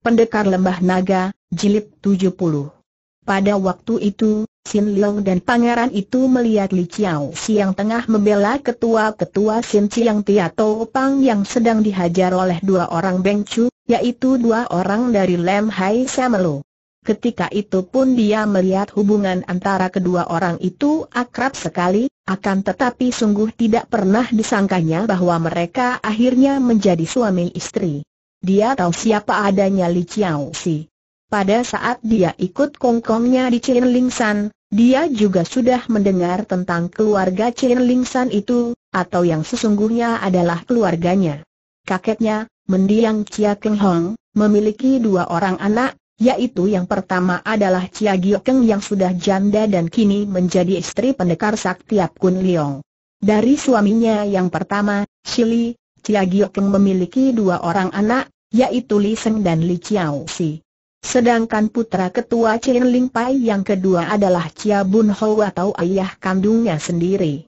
Pendekar Lembah Naga, Jilid 70. Pada waktu itu, Sin Leong dan pangeran itu melihat Li Chiao Siang tengah membela ketua-ketua Sin Chiang Tia Pang yang sedang dihajar oleh dua orang Beng Chu, yaitu dua orang dari Lem Hai Samelo. Ketika itu pun dia melihat hubungan antara kedua orang itu akrab sekali, akan tetapi sungguh tidak pernah disangkanya bahwa mereka akhirnya menjadi suami istri. Dia tahu siapa adanya Li Chiao Si. Pada saat dia ikut kongkongnya di Ling San, dia juga sudah mendengar tentang keluarga Ling San itu, atau yang sesungguhnya adalah keluarganya. Kakeknya, mendiang Chia Keng Hong, memiliki dua orang anak, yaitu yang pertama adalah Chia Gio Keng yang sudah janda dan kini menjadi istri pendekar sakti Kun Leong. Dari suaminya yang pertama, Shili, Chia Giokeng memiliki dua orang anak, yaitu Li Seng dan Li Chiao Si. Sedangkan putra ketua Chen Ling Pai yang kedua adalah Chia Bun Ho atau ayah kandungnya sendiri.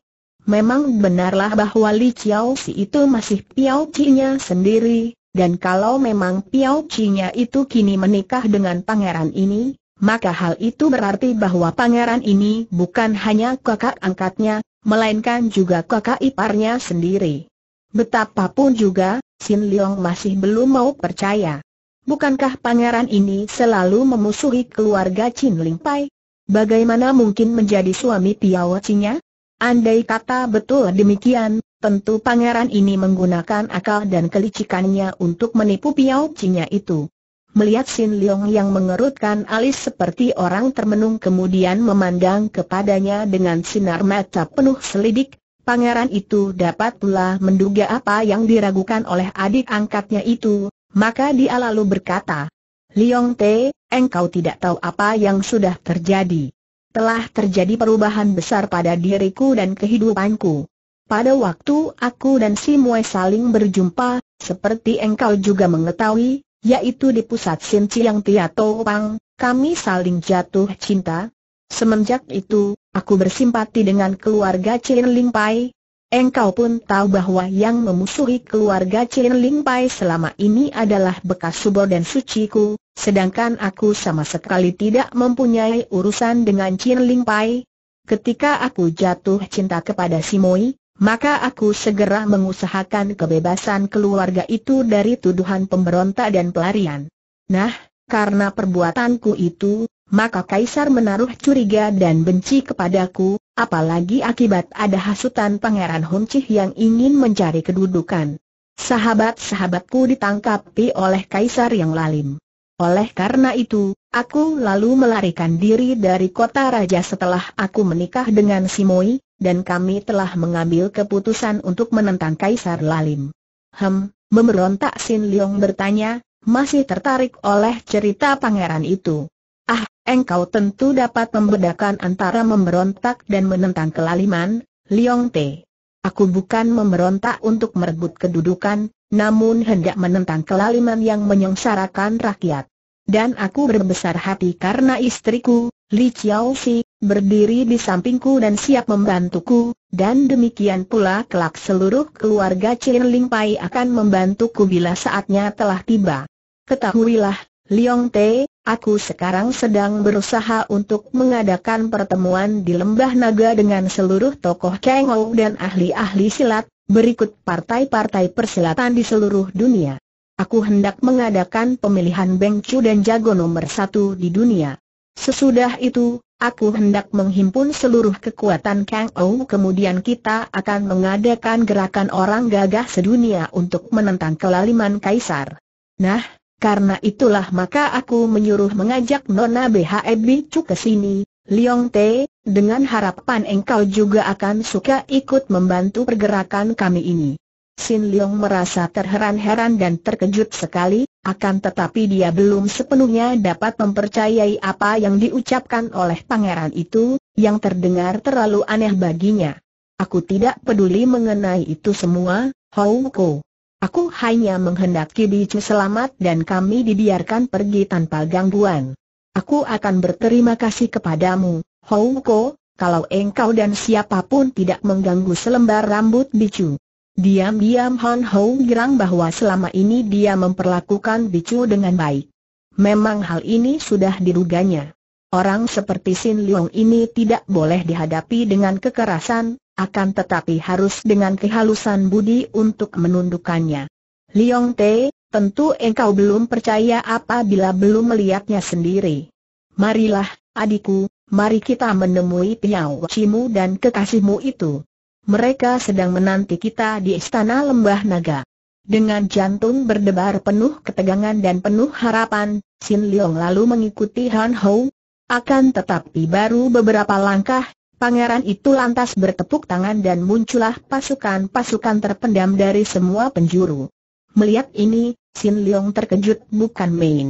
Memang benarlah bahwa Li Chiao Si itu masih Piao chi sendiri, dan kalau memang Piao chi itu kini menikah dengan pangeran ini, maka hal itu berarti bahwa pangeran ini bukan hanya kakak angkatnya, melainkan juga kakak iparnya sendiri. Betapapun juga, Sin Leong masih belum mau percaya. Bukankah pangeran ini selalu memusuhi keluarga Chin Ling Pai? Bagaimana mungkin menjadi suami Piao Chinya? Andai kata betul demikian, tentu pangeran ini menggunakan akal dan kelicikannya untuk menipu Piao Chinya itu. Melihat Sin Leong yang mengerutkan alis seperti orang termenung kemudian memandang kepadanya dengan sinar mata penuh selidik, pangeran itu dapat pula menduga apa yang diragukan oleh adik angkatnya itu, maka dia lalu berkata, Liong Te, engkau tidak tahu apa yang sudah terjadi. Telah terjadi perubahan besar pada diriku dan kehidupanku. Pada waktu aku dan si Mue saling berjumpa, seperti engkau juga mengetahui, yaitu di pusat Sinci yang Tia Pang, kami saling jatuh cinta. Semenjak itu, Aku bersimpati dengan keluarga Chin Ling Pai. Engkau pun tahu bahwa yang memusuhi keluarga Chin Ling Pai selama ini adalah bekas dan suciku, sedangkan aku sama sekali tidak mempunyai urusan dengan Chin Ling Pai. Ketika aku jatuh cinta kepada si Moi, maka aku segera mengusahakan kebebasan keluarga itu dari tuduhan pemberontak dan pelarian. Nah, karena perbuatanku itu, maka Kaisar menaruh curiga dan benci kepadaku, apalagi akibat ada hasutan Pangeran Huncih yang ingin mencari kedudukan. Sahabat-sahabatku ditangkapi oleh Kaisar yang lalim. Oleh karena itu, aku lalu melarikan diri dari kota raja setelah aku menikah dengan Simoi, dan kami telah mengambil keputusan untuk menentang Kaisar Lalim. Hem, memberontak Sin Leong bertanya, masih tertarik oleh cerita pangeran itu. Ah, engkau tentu dapat membedakan antara memberontak dan menentang kelaliman, Liong Te. Aku bukan memberontak untuk merebut kedudukan, namun hendak menentang kelaliman yang menyengsarakan rakyat. Dan aku berbesar hati karena istriku, Li Si, berdiri di sampingku dan siap membantuku, dan demikian pula kelak seluruh keluarga Chin Ling Pai akan membantuku bila saatnya telah tiba. Ketahuilah, Liong Te, aku sekarang sedang berusaha untuk mengadakan pertemuan di Lembah Naga dengan seluruh tokoh Kengou dan ahli-ahli silat, berikut partai-partai persilatan di seluruh dunia. Aku hendak mengadakan pemilihan Beng Chu dan jago nomor satu di dunia. Sesudah itu, aku hendak menghimpun seluruh kekuatan Kang Ou kemudian kita akan mengadakan gerakan orang gagah sedunia untuk menentang kelaliman Kaisar. Nah, karena itulah maka aku menyuruh mengajak Nona BHE Bicu ke sini, Liong Te, dengan harapan engkau juga akan suka ikut membantu pergerakan kami ini. Sin Leong merasa terheran-heran dan terkejut sekali, akan tetapi dia belum sepenuhnya dapat mempercayai apa yang diucapkan oleh pangeran itu, yang terdengar terlalu aneh baginya. Aku tidak peduli mengenai itu semua, Hou Ko. Aku hanya menghendaki Bicu selamat dan kami dibiarkan pergi tanpa gangguan. Aku akan berterima kasih kepadamu, Houko, kalau engkau dan siapapun tidak mengganggu selembar rambut Bicu. Diam-diam Han Hou girang bahwa selama ini dia memperlakukan Bicu dengan baik. Memang hal ini sudah diruganya. Orang seperti Sin Leong ini tidak boleh dihadapi dengan kekerasan, akan tetapi harus dengan kehalusan budi untuk menundukkannya. Liong Te, tentu engkau belum percaya apabila belum melihatnya sendiri. Marilah, adikku, mari kita menemui Piao Cimu dan kekasihmu itu. Mereka sedang menanti kita di Istana Lembah Naga. Dengan jantung berdebar penuh ketegangan dan penuh harapan, Sin Liyong lalu mengikuti Han Hou. Akan tetapi baru beberapa langkah, Pangeran itu lantas bertepuk tangan dan muncullah pasukan-pasukan terpendam dari semua penjuru. Melihat ini, Sin Leong terkejut bukan main.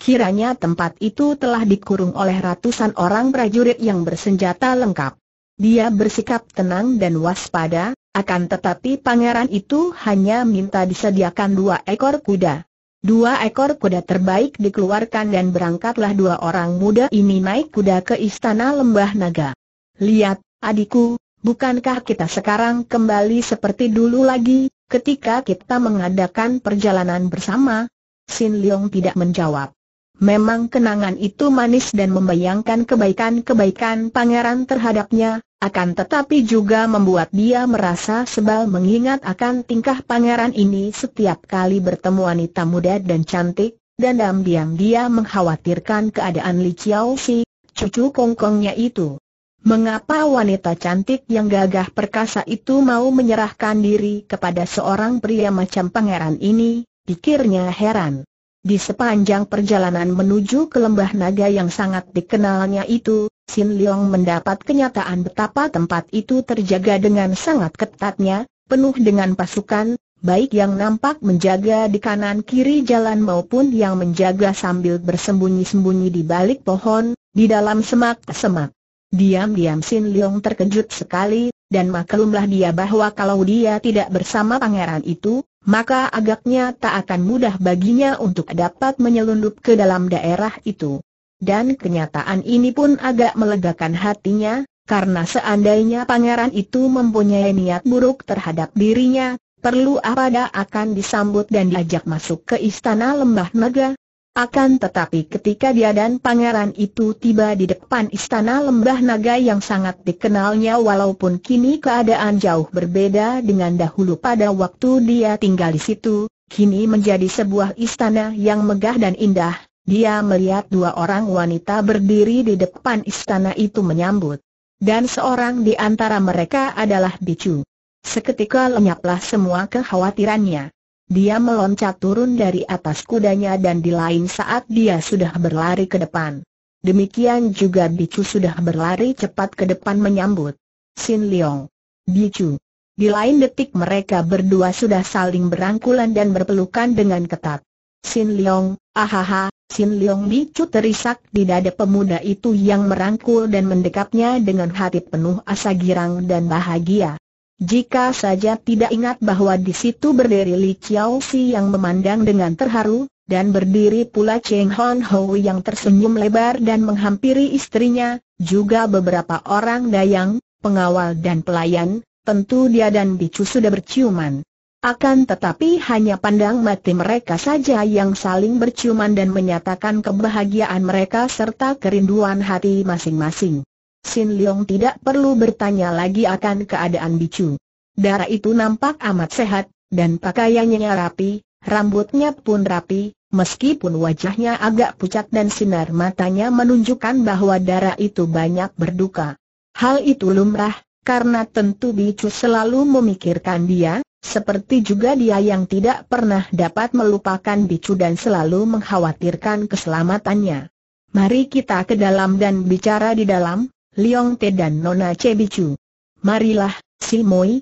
Kiranya tempat itu telah dikurung oleh ratusan orang prajurit yang bersenjata lengkap. Dia bersikap tenang dan waspada, akan tetapi pangeran itu hanya minta disediakan dua ekor kuda. Dua ekor kuda terbaik dikeluarkan dan berangkatlah dua orang muda ini naik kuda ke istana lembah naga. Lihat, adikku, bukankah kita sekarang kembali seperti dulu lagi, ketika kita mengadakan perjalanan bersama? Sin Leong tidak menjawab. Memang kenangan itu manis dan membayangkan kebaikan-kebaikan pangeran terhadapnya, akan tetapi juga membuat dia merasa sebal mengingat akan tingkah pangeran ini setiap kali bertemu wanita muda dan cantik, dan diam-diam dia mengkhawatirkan keadaan Li Chiao Si, cucu kongkongnya itu. Mengapa wanita cantik yang gagah perkasa itu mau menyerahkan diri kepada seorang pria macam pangeran ini, pikirnya heran. Di sepanjang perjalanan menuju ke lembah naga yang sangat dikenalnya itu, Sin Leong mendapat kenyataan betapa tempat itu terjaga dengan sangat ketatnya, penuh dengan pasukan, baik yang nampak menjaga di kanan kiri jalan maupun yang menjaga sambil bersembunyi-sembunyi di balik pohon, di dalam semak-semak. Diam-diam Sin Leong terkejut sekali, dan maklumlah dia bahwa kalau dia tidak bersama pangeran itu, maka agaknya tak akan mudah baginya untuk dapat menyelundup ke dalam daerah itu. Dan kenyataan ini pun agak melegakan hatinya, karena seandainya pangeran itu mempunyai niat buruk terhadap dirinya, perlu apa akan disambut dan diajak masuk ke istana lembah naga, akan tetapi ketika dia dan pangeran itu tiba di depan istana lembah naga yang sangat dikenalnya walaupun kini keadaan jauh berbeda dengan dahulu pada waktu dia tinggal di situ, kini menjadi sebuah istana yang megah dan indah, dia melihat dua orang wanita berdiri di depan istana itu menyambut. Dan seorang di antara mereka adalah Bicu. Seketika lenyaplah semua kekhawatirannya. Dia meloncat turun dari atas kudanya dan di lain saat dia sudah berlari ke depan. Demikian juga Bicu sudah berlari cepat ke depan menyambut. Sin Leong. Bicu. Di lain detik mereka berdua sudah saling berangkulan dan berpelukan dengan ketat. Sin Leong, ahaha, Sin Leong Bicu terisak di dada pemuda itu yang merangkul dan mendekapnya dengan hati penuh asa girang dan bahagia. Jika saja tidak ingat bahwa di situ berdiri Li Chiao Si yang memandang dengan terharu, dan berdiri pula Cheng Hon Ho yang tersenyum lebar dan menghampiri istrinya, juga beberapa orang dayang, pengawal dan pelayan, tentu dia dan Bicu sudah berciuman. Akan tetapi hanya pandang mati mereka saja yang saling berciuman dan menyatakan kebahagiaan mereka serta kerinduan hati masing-masing. Sin Leong tidak perlu bertanya lagi akan keadaan Bicu. Darah itu nampak amat sehat, dan pakaiannya rapi, rambutnya pun rapi, meskipun wajahnya agak pucat dan sinar matanya menunjukkan bahwa darah itu banyak berduka. Hal itu lumrah, karena tentu Bicu selalu memikirkan dia, seperti juga dia yang tidak pernah dapat melupakan Bicu dan selalu mengkhawatirkan keselamatannya. Mari kita ke dalam dan bicara di dalam, Liong Te dan Nona Cebicu. Marilah, Si Moi.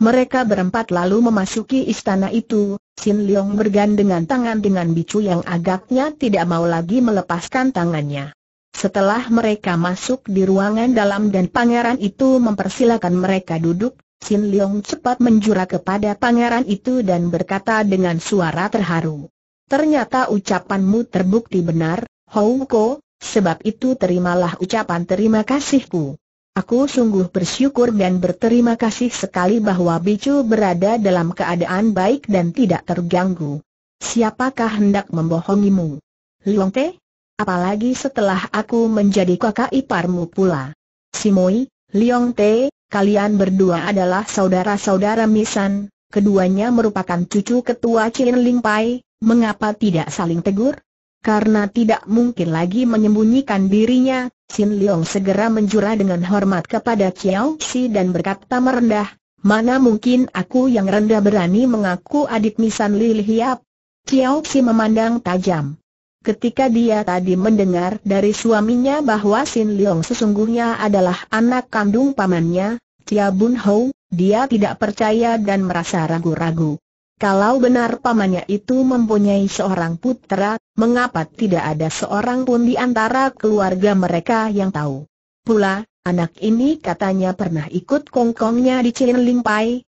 Mereka berempat lalu memasuki istana itu, Sin Liong bergandengan tangan dengan bicu yang agaknya tidak mau lagi melepaskan tangannya. Setelah mereka masuk di ruangan dalam dan pangeran itu mempersilakan mereka duduk, Sin Liong cepat menjura kepada pangeran itu dan berkata dengan suara terharu. Ternyata ucapanmu terbukti benar, Houko, Sebab itu terimalah ucapan terima kasihku. Aku sungguh bersyukur dan berterima kasih sekali bahwa Bicu berada dalam keadaan baik dan tidak terganggu. Siapakah hendak membohongimu? Liong Te? Apalagi setelah aku menjadi kakak iparmu pula. Simoi, Liong Te, kalian berdua adalah saudara-saudara Misan, keduanya merupakan cucu ketua Chin Ling Pai, mengapa tidak saling tegur? Karena tidak mungkin lagi menyembunyikan dirinya, Sin Liang segera menjura dengan hormat kepada Chiao Xi dan berkata merendah, Mana mungkin aku yang rendah berani mengaku adik Misan Li Hiap? Chiao Si memandang tajam. Ketika dia tadi mendengar dari suaminya bahwa Sin Liang sesungguhnya adalah anak kandung pamannya, Tia Bun Hou, dia tidak percaya dan merasa ragu-ragu. Kalau benar pamannya itu mempunyai seorang putra, mengapa tidak ada seorang pun di antara keluarga mereka yang tahu? Pula, anak ini katanya pernah ikut kongkongnya di Cien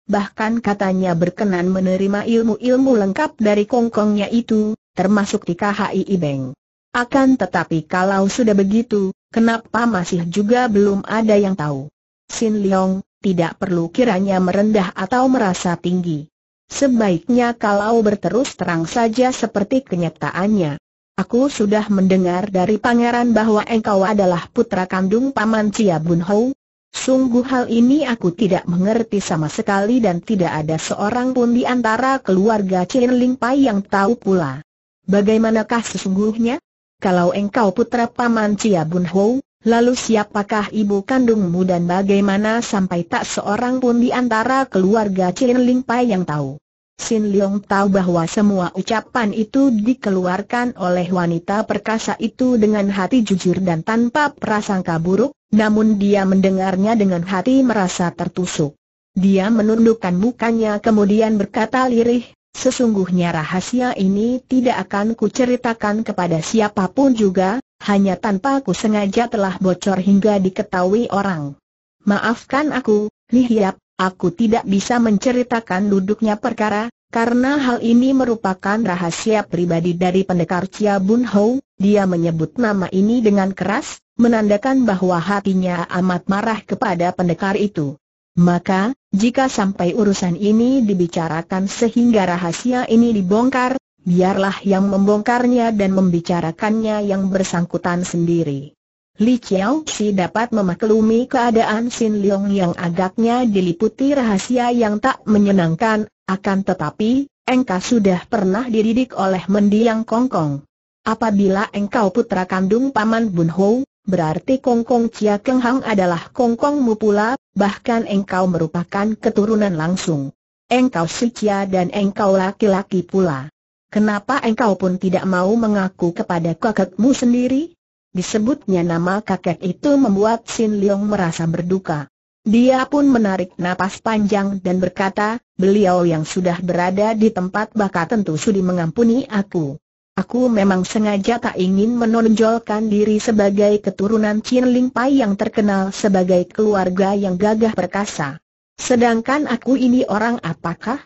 bahkan katanya berkenan menerima ilmu-ilmu lengkap dari kongkongnya itu, termasuk di KHI Ibeng. Akan tetapi kalau sudah begitu, kenapa masih juga belum ada yang tahu? Sin Leong, tidak perlu kiranya merendah atau merasa tinggi. Sebaiknya kalau berterus terang saja seperti kenyataannya. Aku sudah mendengar dari pangeran bahwa engkau adalah putra kandung paman Cia Bun Hou. Sungguh hal ini aku tidak mengerti sama sekali dan tidak ada seorang pun di antara keluarga Chin Ling Pai yang tahu pula. Bagaimanakah sesungguhnya? Kalau engkau putra paman Cia Bun Hou, Lalu siapakah ibu kandungmu dan bagaimana sampai tak seorang pun di antara keluarga Chin Ling Pai yang tahu? Sin Leong tahu bahwa semua ucapan itu dikeluarkan oleh wanita perkasa itu dengan hati jujur dan tanpa prasangka buruk, namun dia mendengarnya dengan hati merasa tertusuk. Dia menundukkan mukanya kemudian berkata lirih, sesungguhnya rahasia ini tidak akan kuceritakan kepada siapapun juga, hanya tanpa ku sengaja telah bocor hingga diketahui orang. Maafkan aku, Lihiap, aku tidak bisa menceritakan duduknya perkara, karena hal ini merupakan rahasia pribadi dari pendekar Chia Bun Ho, dia menyebut nama ini dengan keras, menandakan bahwa hatinya amat marah kepada pendekar itu. Maka, jika sampai urusan ini dibicarakan sehingga rahasia ini dibongkar, biarlah yang membongkarnya dan membicarakannya yang bersangkutan sendiri. Li Chiao Si dapat memaklumi keadaan Sin Leong yang agaknya diliputi rahasia yang tak menyenangkan, akan tetapi, engkau sudah pernah dididik oleh mendiang Kongkong. Apabila engkau putra kandung Paman Bun Ho, berarti Kongkong Chia Keng Hang adalah Kongkongmu pula, bahkan engkau merupakan keturunan langsung. Engkau si Chia dan engkau laki-laki pula. Kenapa engkau pun tidak mau mengaku kepada kakekmu sendiri? Disebutnya nama kakek itu membuat Sin Leong merasa berduka. Dia pun menarik napas panjang dan berkata, beliau yang sudah berada di tempat bakat tentu sudi mengampuni aku. Aku memang sengaja tak ingin menonjolkan diri sebagai keturunan Chin Ling Pai yang terkenal sebagai keluarga yang gagah perkasa. Sedangkan aku ini orang apakah?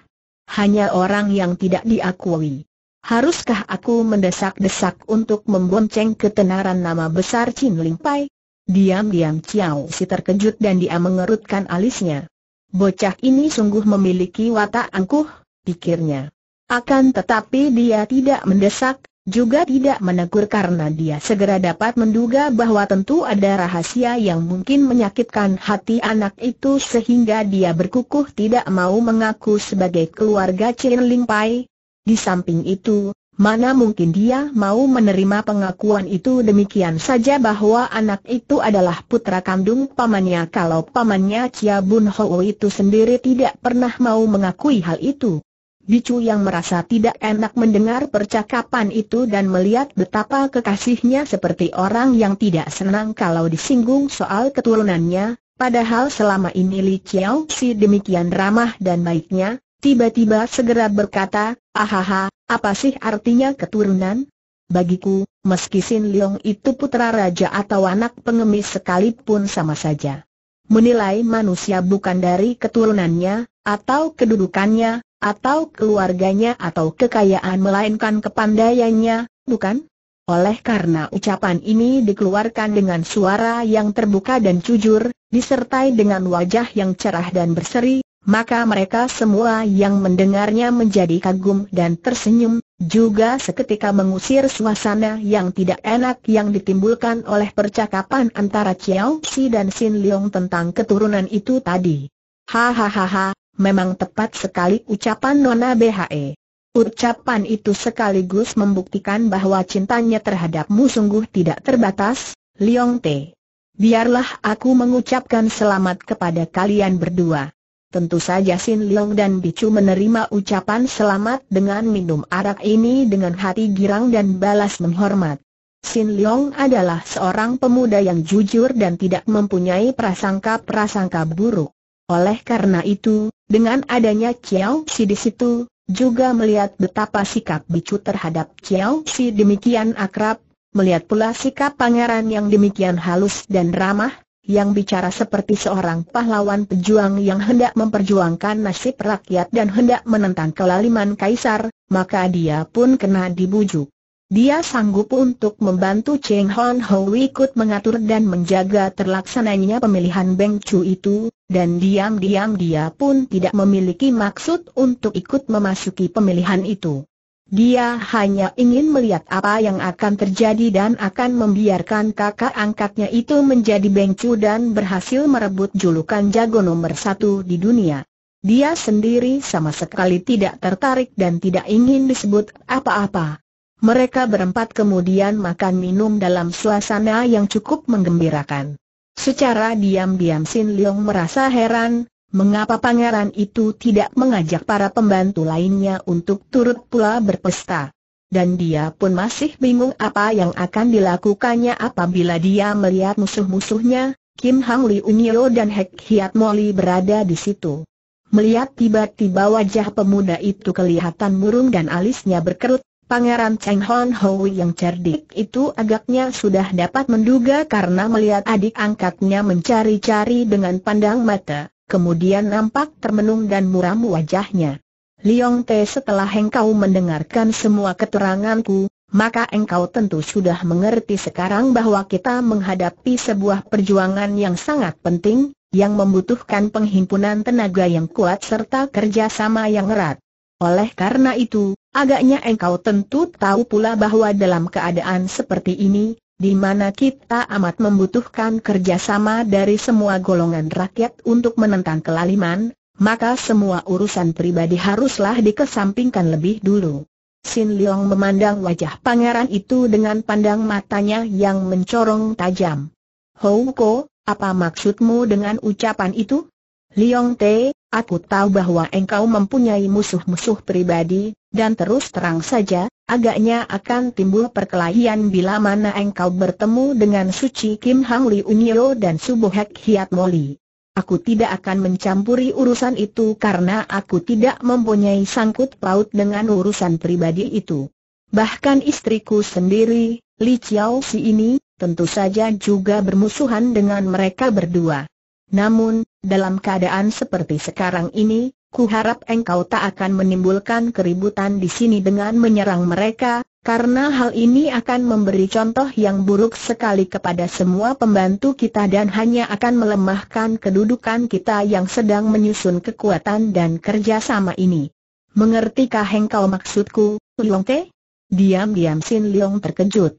Hanya orang yang tidak diakui. Haruskah aku mendesak-desak untuk membonceng ketenaran nama besar Chin Ling Pai? Diam-diam Chiao Si terkejut dan dia mengerutkan alisnya. Bocah ini sungguh memiliki watak angkuh, pikirnya. Akan tetapi dia tidak mendesak, juga tidak menegur karena dia segera dapat menduga bahwa tentu ada rahasia yang mungkin menyakitkan hati anak itu sehingga dia berkukuh tidak mau mengaku sebagai keluarga Chin Ling Pai, di samping itu, mana mungkin dia mau menerima pengakuan itu demikian saja bahwa anak itu adalah putra kandung pamannya kalau pamannya Chia Bun Ho itu sendiri tidak pernah mau mengakui hal itu. Bicu yang merasa tidak enak mendengar percakapan itu dan melihat betapa kekasihnya seperti orang yang tidak senang kalau disinggung soal keturunannya, padahal selama ini Li Chiao si demikian ramah dan baiknya, Tiba-tiba segera berkata, ahaha, apa sih artinya keturunan? Bagiku, meski Sin Leong itu putra raja atau anak pengemis sekalipun sama saja. Menilai manusia bukan dari keturunannya, atau kedudukannya, atau keluarganya atau kekayaan melainkan kepandaiannya, bukan? Oleh karena ucapan ini dikeluarkan dengan suara yang terbuka dan jujur, disertai dengan wajah yang cerah dan berseri, maka mereka semua yang mendengarnya menjadi kagum dan tersenyum, juga seketika mengusir suasana yang tidak enak yang ditimbulkan oleh percakapan antara Chiao Si dan Sin Leong tentang keturunan itu tadi. Hahaha, memang tepat sekali ucapan Nona BHE. Ucapan itu sekaligus membuktikan bahwa cintanya terhadapmu sungguh tidak terbatas, Leong Te. Biarlah aku mengucapkan selamat kepada kalian berdua. Tentu saja Sin Leong dan Bicu menerima ucapan selamat dengan minum arak ini dengan hati girang dan balas menghormat. Sin Leong adalah seorang pemuda yang jujur dan tidak mempunyai prasangka-prasangka buruk. Oleh karena itu, dengan adanya Chiao Si di situ, juga melihat betapa sikap Bicu terhadap Chiao Si demikian akrab, melihat pula sikap pangeran yang demikian halus dan ramah, yang bicara seperti seorang pahlawan pejuang yang hendak memperjuangkan nasib rakyat dan hendak menentang kelaliman kaisar, maka dia pun kena dibujuk. Dia sanggup untuk membantu Cheng Hon Ho ikut mengatur dan menjaga terlaksananya pemilihan Beng Chu itu, dan diam-diam dia pun tidak memiliki maksud untuk ikut memasuki pemilihan itu. Dia hanya ingin melihat apa yang akan terjadi dan akan membiarkan kakak angkatnya itu menjadi bengcu dan berhasil merebut julukan jago nomor satu di dunia. Dia sendiri sama sekali tidak tertarik dan tidak ingin disebut apa-apa. Mereka berempat kemudian makan minum dalam suasana yang cukup menggembirakan. Secara diam-diam Sin Leong merasa heran, Mengapa pangeran itu tidak mengajak para pembantu lainnya untuk turut pula berpesta? Dan dia pun masih bingung apa yang akan dilakukannya apabila dia melihat musuh-musuhnya, Kim Hang Li Unyo dan Hek Hiat Moli berada di situ. Melihat tiba-tiba wajah pemuda itu kelihatan murung dan alisnya berkerut, Pangeran Cheng Hon Hoi yang cerdik itu agaknya sudah dapat menduga karena melihat adik angkatnya mencari-cari dengan pandang mata kemudian nampak termenung dan muram wajahnya. Liong Te setelah engkau mendengarkan semua keteranganku, maka engkau tentu sudah mengerti sekarang bahwa kita menghadapi sebuah perjuangan yang sangat penting, yang membutuhkan penghimpunan tenaga yang kuat serta kerjasama yang erat. Oleh karena itu, agaknya engkau tentu tahu pula bahwa dalam keadaan seperti ini, di mana kita amat membutuhkan kerjasama dari semua golongan rakyat untuk menentang kelaliman, maka semua urusan pribadi haruslah dikesampingkan lebih dulu. Sin Leong memandang wajah pangeran itu dengan pandang matanya yang mencorong tajam. Hou Ko, apa maksudmu dengan ucapan itu? Leong Te, Aku tahu bahwa engkau mempunyai musuh-musuh pribadi, dan terus terang saja, agaknya akan timbul perkelahian bila mana engkau bertemu dengan Suci Kim Hang Li Unyo dan Subohek Hiat Moli. Aku tidak akan mencampuri urusan itu karena aku tidak mempunyai sangkut paut dengan urusan pribadi itu. Bahkan istriku sendiri, Li Chiao Si ini, tentu saja juga bermusuhan dengan mereka berdua. Namun, dalam keadaan seperti sekarang ini, ku harap engkau tak akan menimbulkan keributan di sini dengan menyerang mereka, karena hal ini akan memberi contoh yang buruk sekali kepada semua pembantu kita dan hanya akan melemahkan kedudukan kita yang sedang menyusun kekuatan dan kerjasama ini. Mengertikah engkau maksudku, Liong Te? Diam-diam Sin Liong terkejut.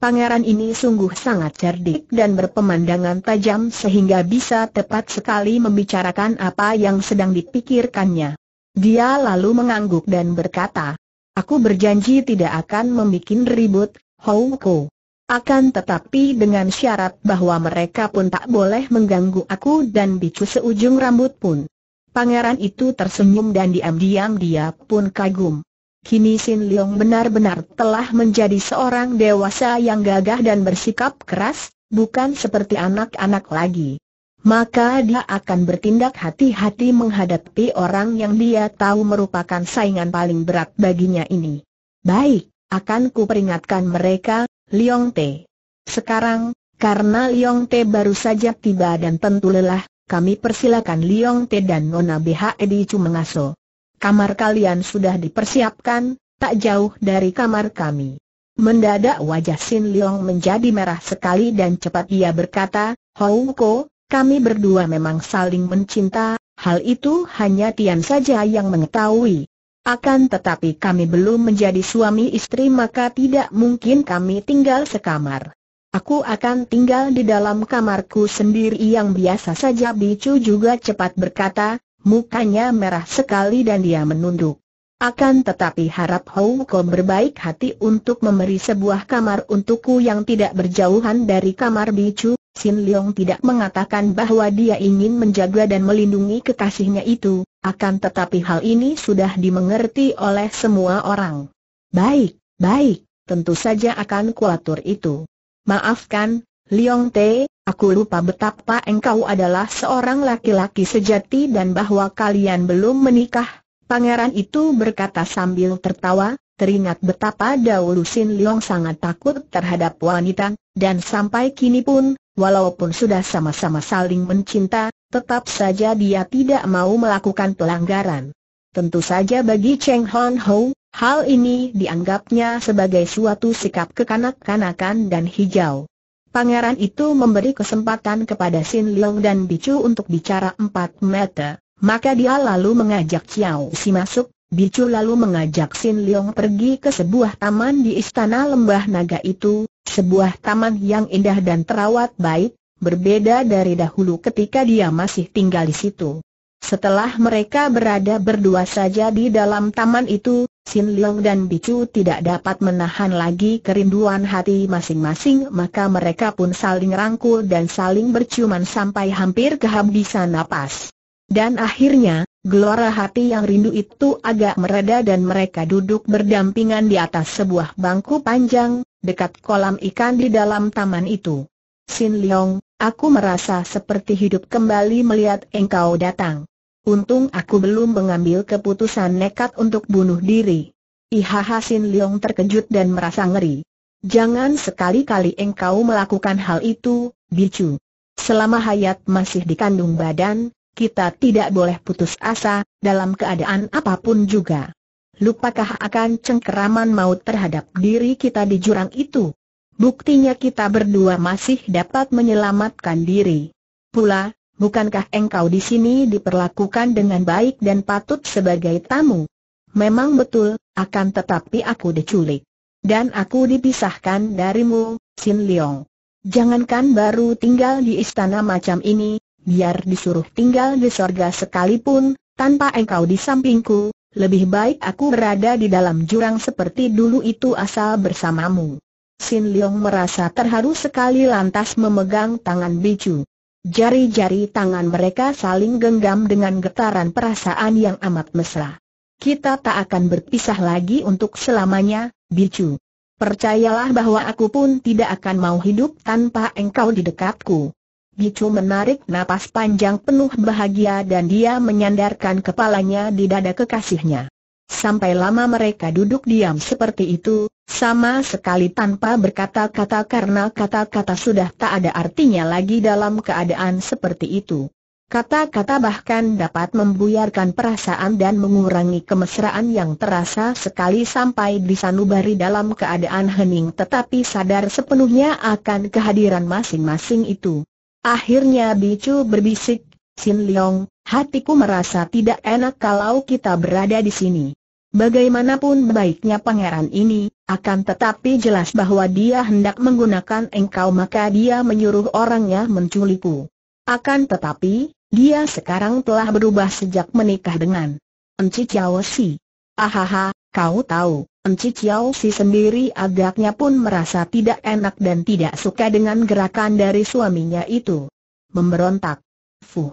Pangeran ini sungguh sangat cerdik dan berpemandangan tajam sehingga bisa tepat sekali membicarakan apa yang sedang dipikirkannya. Dia lalu mengangguk dan berkata, Aku berjanji tidak akan membuat ribut, Houko. Akan tetapi dengan syarat bahwa mereka pun tak boleh mengganggu aku dan bicu seujung rambut pun. Pangeran itu tersenyum dan diam-diam dia pun kagum. Kini Sin Leong benar-benar telah menjadi seorang dewasa yang gagah dan bersikap keras, bukan seperti anak-anak lagi. Maka dia akan bertindak hati-hati menghadapi orang yang dia tahu merupakan saingan paling berat baginya ini. Baik, akan kuperingatkan mereka, Leong Te. Sekarang, karena Leong Te baru saja tiba dan tentu lelah, kami persilakan Leong Te dan Nona BHE di Cumengaso. Kamar kalian sudah dipersiapkan, tak jauh dari kamar kami. Mendadak wajah Sin Leong menjadi merah sekali dan cepat ia berkata, Hou Ko, kami berdua memang saling mencinta, hal itu hanya Tian saja yang mengetahui. Akan tetapi kami belum menjadi suami istri maka tidak mungkin kami tinggal sekamar. Aku akan tinggal di dalam kamarku sendiri yang biasa saja Bicu juga cepat berkata, mukanya merah sekali dan dia menunduk. Akan tetapi harap Hou Ko berbaik hati untuk memberi sebuah kamar untukku yang tidak berjauhan dari kamar Bicu, Sin Leong tidak mengatakan bahwa dia ingin menjaga dan melindungi kekasihnya itu, akan tetapi hal ini sudah dimengerti oleh semua orang. Baik, baik, tentu saja akan kuatur itu. Maafkan, Leong Te. Aku lupa betapa engkau adalah seorang laki-laki sejati dan bahwa kalian belum menikah. Pangeran itu berkata sambil tertawa, teringat betapa dahulu Sin Leong sangat takut terhadap wanita, dan sampai kini pun, walaupun sudah sama-sama saling mencinta, tetap saja dia tidak mau melakukan pelanggaran. Tentu saja bagi Cheng Hon Ho, hal ini dianggapnya sebagai suatu sikap kekanak-kanakan dan hijau. Pangeran itu memberi kesempatan kepada Sin Leong dan Bicu untuk bicara empat mata, maka dia lalu mengajak Xiao Si masuk, Bicu lalu mengajak Sin Leong pergi ke sebuah taman di istana lembah naga itu, sebuah taman yang indah dan terawat baik, berbeda dari dahulu ketika dia masih tinggal di situ. Setelah mereka berada berdua saja di dalam taman itu, Sin Leong dan Bicu tidak dapat menahan lagi kerinduan hati masing-masing maka mereka pun saling rangkul dan saling berciuman sampai hampir kehabisan napas. Dan akhirnya, gelora hati yang rindu itu agak mereda dan mereka duduk berdampingan di atas sebuah bangku panjang, dekat kolam ikan di dalam taman itu. Sin Leong, aku merasa seperti hidup kembali melihat engkau datang. Untung aku belum mengambil keputusan nekat untuk bunuh diri. Ihaha Sin Leong terkejut dan merasa ngeri. Jangan sekali-kali engkau melakukan hal itu, Bicu. Selama hayat masih dikandung badan, kita tidak boleh putus asa, dalam keadaan apapun juga. Lupakah akan cengkeraman maut terhadap diri kita di jurang itu? Buktinya kita berdua masih dapat menyelamatkan diri. Pula, bukankah engkau di sini diperlakukan dengan baik dan patut sebagai tamu? Memang betul, akan tetapi aku diculik. Dan aku dipisahkan darimu, Sin Leong. Jangankan baru tinggal di istana macam ini, biar disuruh tinggal di sorga sekalipun, tanpa engkau di sampingku, lebih baik aku berada di dalam jurang seperti dulu itu asal bersamamu. Sin Leong merasa terharu sekali lantas memegang tangan Bicu. Jari-jari tangan mereka saling genggam dengan getaran perasaan yang amat mesra. Kita tak akan berpisah lagi untuk selamanya, Bicu. Percayalah bahwa aku pun tidak akan mau hidup tanpa engkau di dekatku. Bicu menarik napas panjang penuh bahagia dan dia menyandarkan kepalanya di dada kekasihnya. Sampai lama mereka duduk diam seperti itu, sama sekali tanpa berkata-kata karena kata-kata sudah tak ada artinya lagi dalam keadaan seperti itu. Kata-kata bahkan dapat membuyarkan perasaan dan mengurangi kemesraan yang terasa sekali sampai disanubari dalam keadaan hening tetapi sadar sepenuhnya akan kehadiran masing-masing itu. Akhirnya Bicu berbisik, Sin Leong, hatiku merasa tidak enak kalau kita berada di sini. Bagaimanapun baiknya pangeran ini, akan tetapi jelas bahwa dia hendak menggunakan engkau maka dia menyuruh orangnya menculikku. Akan tetapi, dia sekarang telah berubah sejak menikah dengan Enci Chiao Si. Ahaha, kau tahu, Enci Chiao Si sendiri agaknya pun merasa tidak enak dan tidak suka dengan gerakan dari suaminya itu. Memberontak. Fuh.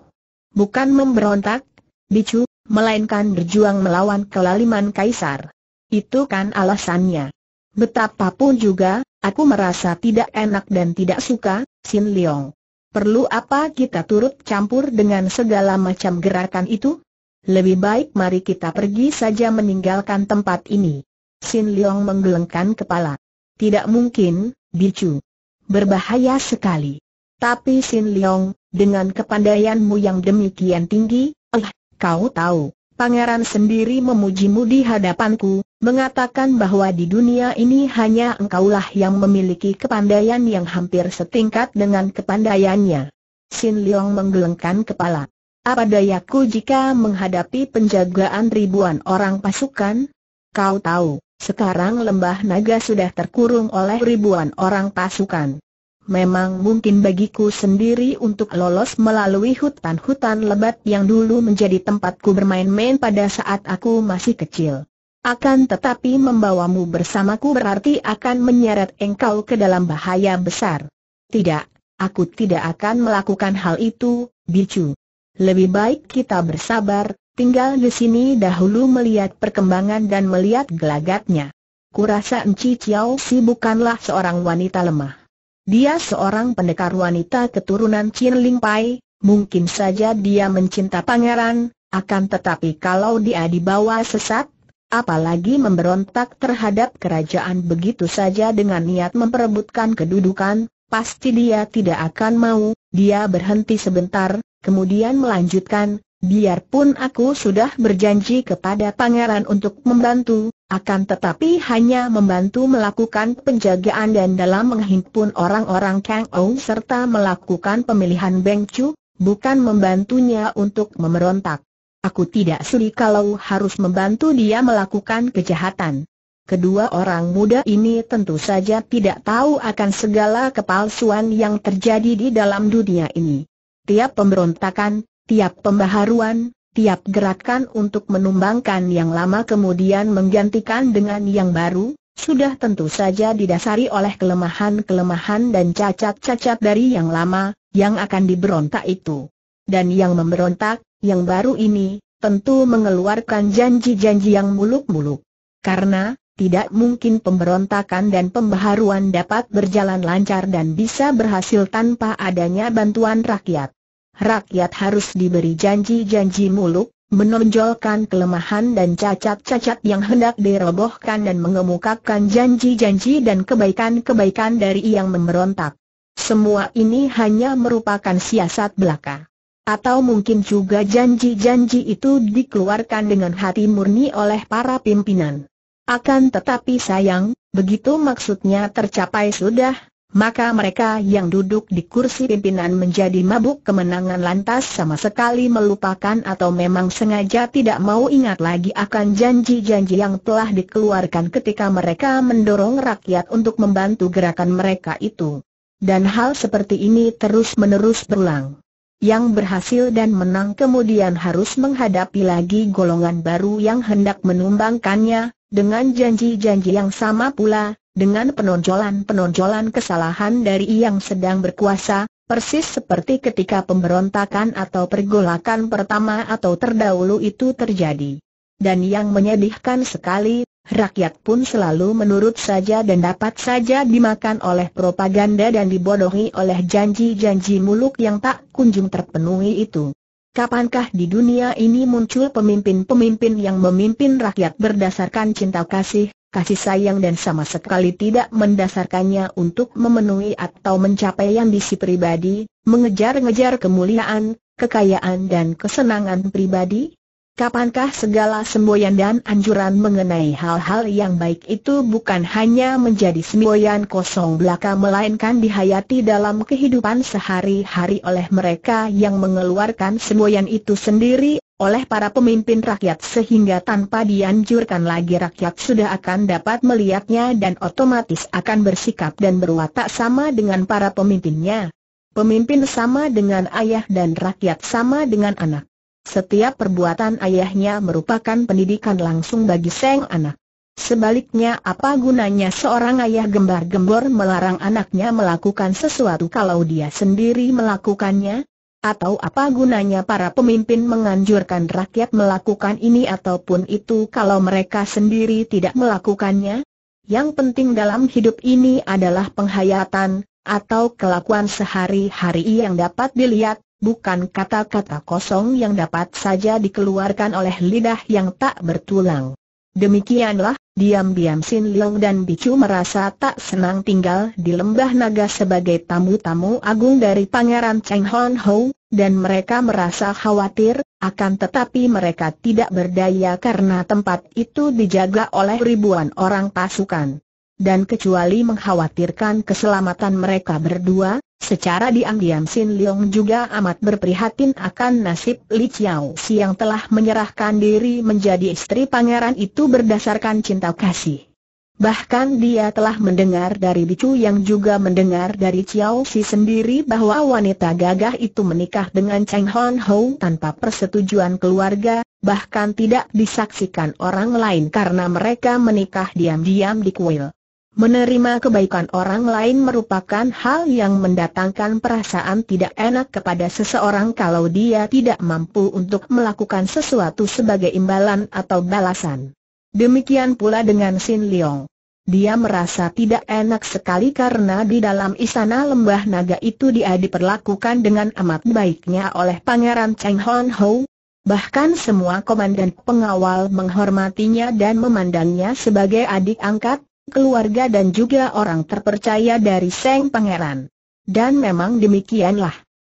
Bukan memberontak, bicu, melainkan berjuang melawan kelaliman kaisar. Itu kan alasannya. Betapapun juga, aku merasa tidak enak dan tidak suka, Sin Leong. Perlu apa kita turut campur dengan segala macam gerakan itu? Lebih baik mari kita pergi saja meninggalkan tempat ini. Sin Leong menggelengkan kepala. Tidak mungkin, Bicu. Berbahaya sekali. Tapi Sin Leong, dengan kepandaianmu yang demikian tinggi, eh, kau tahu, Pangeran sendiri memujimu di hadapanku, mengatakan bahwa di dunia ini hanya engkaulah yang memiliki kepandaian yang hampir setingkat dengan kepandaiannya. Sin Liang menggelengkan kepala. Apa dayaku jika menghadapi penjagaan ribuan orang pasukan? Kau tahu, sekarang lembah naga sudah terkurung oleh ribuan orang pasukan. Memang mungkin bagiku sendiri untuk lolos melalui hutan-hutan lebat yang dulu menjadi tempatku bermain-main pada saat aku masih kecil. Akan tetapi membawamu bersamaku berarti akan menyeret engkau ke dalam bahaya besar. Tidak, aku tidak akan melakukan hal itu, Bicu. Lebih baik kita bersabar, tinggal di sini dahulu melihat perkembangan dan melihat gelagatnya. Kurasa Enci Chiao si bukanlah seorang wanita lemah. Dia seorang pendekar wanita keturunan Chin Ling Pai, mungkin saja dia mencinta pangeran, akan tetapi kalau dia dibawa sesat, apalagi memberontak terhadap kerajaan begitu saja dengan niat memperebutkan kedudukan, pasti dia tidak akan mau, dia berhenti sebentar, kemudian melanjutkan, Biarpun aku sudah berjanji kepada pangeran untuk membantu, akan tetapi hanya membantu melakukan penjagaan dan dalam menghimpun orang-orang Kang Ou serta melakukan pemilihan Beng Chu, bukan membantunya untuk memberontak. Aku tidak sudi kalau harus membantu dia melakukan kejahatan. Kedua orang muda ini tentu saja tidak tahu akan segala kepalsuan yang terjadi di dalam dunia ini. Tiap pemberontakan Tiap pembaharuan, tiap gerakan untuk menumbangkan yang lama kemudian menggantikan dengan yang baru, sudah tentu saja didasari oleh kelemahan-kelemahan dan cacat-cacat dari yang lama, yang akan diberontak itu. Dan yang memberontak, yang baru ini, tentu mengeluarkan janji-janji yang muluk-muluk. Karena, tidak mungkin pemberontakan dan pembaharuan dapat berjalan lancar dan bisa berhasil tanpa adanya bantuan rakyat rakyat harus diberi janji-janji muluk, menonjolkan kelemahan dan cacat-cacat yang hendak dirobohkan dan mengemukakan janji-janji dan kebaikan-kebaikan dari yang memberontak. Semua ini hanya merupakan siasat belaka. Atau mungkin juga janji-janji itu dikeluarkan dengan hati murni oleh para pimpinan. Akan tetapi sayang, begitu maksudnya tercapai sudah, maka mereka yang duduk di kursi pimpinan menjadi mabuk kemenangan lantas sama sekali melupakan atau memang sengaja tidak mau ingat lagi akan janji-janji yang telah dikeluarkan ketika mereka mendorong rakyat untuk membantu gerakan mereka itu. Dan hal seperti ini terus-menerus berulang. Yang berhasil dan menang kemudian harus menghadapi lagi golongan baru yang hendak menumbangkannya, dengan janji-janji yang sama pula, dengan penonjolan-penonjolan kesalahan dari yang sedang berkuasa, persis seperti ketika pemberontakan atau pergolakan pertama atau terdahulu itu terjadi. Dan yang menyedihkan sekali, rakyat pun selalu menurut saja dan dapat saja dimakan oleh propaganda dan dibodohi oleh janji-janji muluk yang tak kunjung terpenuhi itu. Kapankah di dunia ini muncul pemimpin-pemimpin yang memimpin rakyat berdasarkan cinta kasih, kasih sayang dan sama sekali tidak mendasarkannya untuk memenuhi atau mencapai ambisi pribadi, mengejar-ngejar kemuliaan, kekayaan dan kesenangan pribadi? Kapankah segala semboyan dan anjuran mengenai hal-hal yang baik itu bukan hanya menjadi semboyan kosong belaka melainkan dihayati dalam kehidupan sehari-hari oleh mereka yang mengeluarkan semboyan itu sendiri oleh para pemimpin rakyat sehingga tanpa dianjurkan lagi rakyat sudah akan dapat melihatnya dan otomatis akan bersikap dan berwatak sama dengan para pemimpinnya. Pemimpin sama dengan ayah dan rakyat sama dengan anak. Setiap perbuatan ayahnya merupakan pendidikan langsung bagi sang anak. Sebaliknya apa gunanya seorang ayah gembar-gembor melarang anaknya melakukan sesuatu kalau dia sendiri melakukannya? Atau apa gunanya para pemimpin menganjurkan rakyat melakukan ini ataupun itu kalau mereka sendiri tidak melakukannya? Yang penting dalam hidup ini adalah penghayatan, atau kelakuan sehari-hari yang dapat dilihat, bukan kata-kata kosong yang dapat saja dikeluarkan oleh lidah yang tak bertulang. Demikianlah, Diam-diam Sin Leong dan Bicu merasa tak senang tinggal di Lembah Naga sebagai tamu-tamu agung dari Pangeran Cheng Hon Ho, dan mereka merasa khawatir, akan tetapi mereka tidak berdaya karena tempat itu dijaga oleh ribuan orang pasukan. Dan kecuali mengkhawatirkan keselamatan mereka berdua, Secara diam-diam Sin Leong juga amat berprihatin akan nasib Li Chiao Si yang telah menyerahkan diri menjadi istri pangeran itu berdasarkan cinta kasih. Bahkan dia telah mendengar dari Bicu yang juga mendengar dari Chiao Si sendiri bahwa wanita gagah itu menikah dengan Cheng Hon Ho tanpa persetujuan keluarga, bahkan tidak disaksikan orang lain karena mereka menikah diam-diam di kuil. Menerima kebaikan orang lain merupakan hal yang mendatangkan perasaan tidak enak kepada seseorang kalau dia tidak mampu untuk melakukan sesuatu sebagai imbalan atau balasan. Demikian pula dengan Sin Leong. Dia merasa tidak enak sekali karena di dalam istana lembah naga itu dia diperlakukan dengan amat baiknya oleh Pangeran Cheng Hon Ho, Bahkan semua komandan pengawal menghormatinya dan memandangnya sebagai adik angkat, keluarga dan juga orang terpercaya dari Seng Pangeran. Dan memang demikianlah.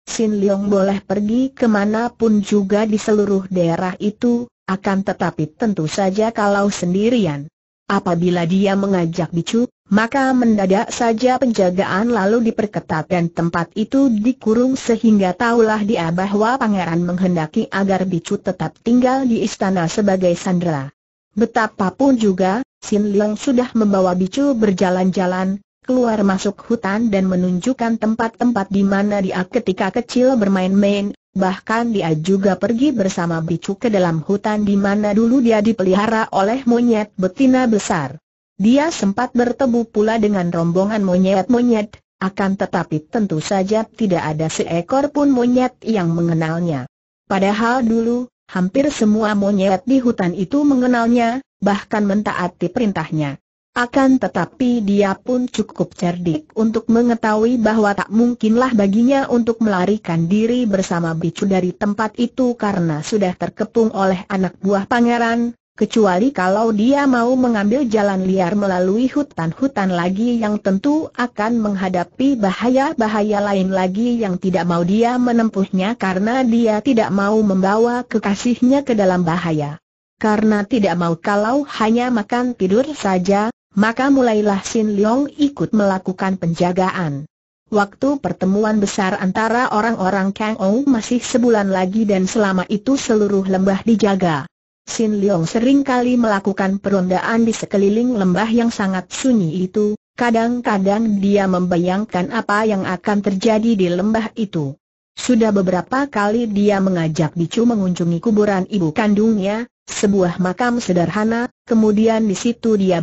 Sin Leong boleh pergi kemanapun juga di seluruh daerah itu, akan tetapi tentu saja kalau sendirian. Apabila dia mengajak Bicu, maka mendadak saja penjagaan lalu diperketat dan tempat itu dikurung sehingga tahulah dia bahwa pangeran menghendaki agar Bicu tetap tinggal di istana sebagai sandera. Betapapun juga, Sin Liang sudah membawa bicu berjalan-jalan, keluar masuk hutan dan menunjukkan tempat-tempat di mana dia ketika kecil bermain-main, bahkan dia juga pergi bersama bicu ke dalam hutan di mana dulu dia dipelihara oleh monyet betina besar. Dia sempat bertemu pula dengan rombongan monyet-monyet, akan tetapi tentu saja tidak ada seekor pun monyet yang mengenalnya. Padahal dulu, hampir semua monyet di hutan itu mengenalnya, bahkan mentaati perintahnya. Akan tetapi dia pun cukup cerdik untuk mengetahui bahwa tak mungkinlah baginya untuk melarikan diri bersama Bicu dari tempat itu karena sudah terkepung oleh anak buah pangeran, kecuali kalau dia mau mengambil jalan liar melalui hutan-hutan lagi yang tentu akan menghadapi bahaya-bahaya lain lagi yang tidak mau dia menempuhnya karena dia tidak mau membawa kekasihnya ke dalam bahaya. Karena tidak mau kalau hanya makan tidur saja, maka mulailah Sin Leong ikut melakukan penjagaan. Waktu pertemuan besar antara orang-orang Kang Ou masih sebulan lagi dan selama itu seluruh lembah dijaga. Sin Leong seringkali melakukan perondaan di sekeliling lembah yang sangat sunyi itu, kadang-kadang dia membayangkan apa yang akan terjadi di lembah itu. Sudah beberapa kali dia mengajak Bicu mengunjungi kuburan ibu kandungnya, sebuah makam sederhana, kemudian di situ dia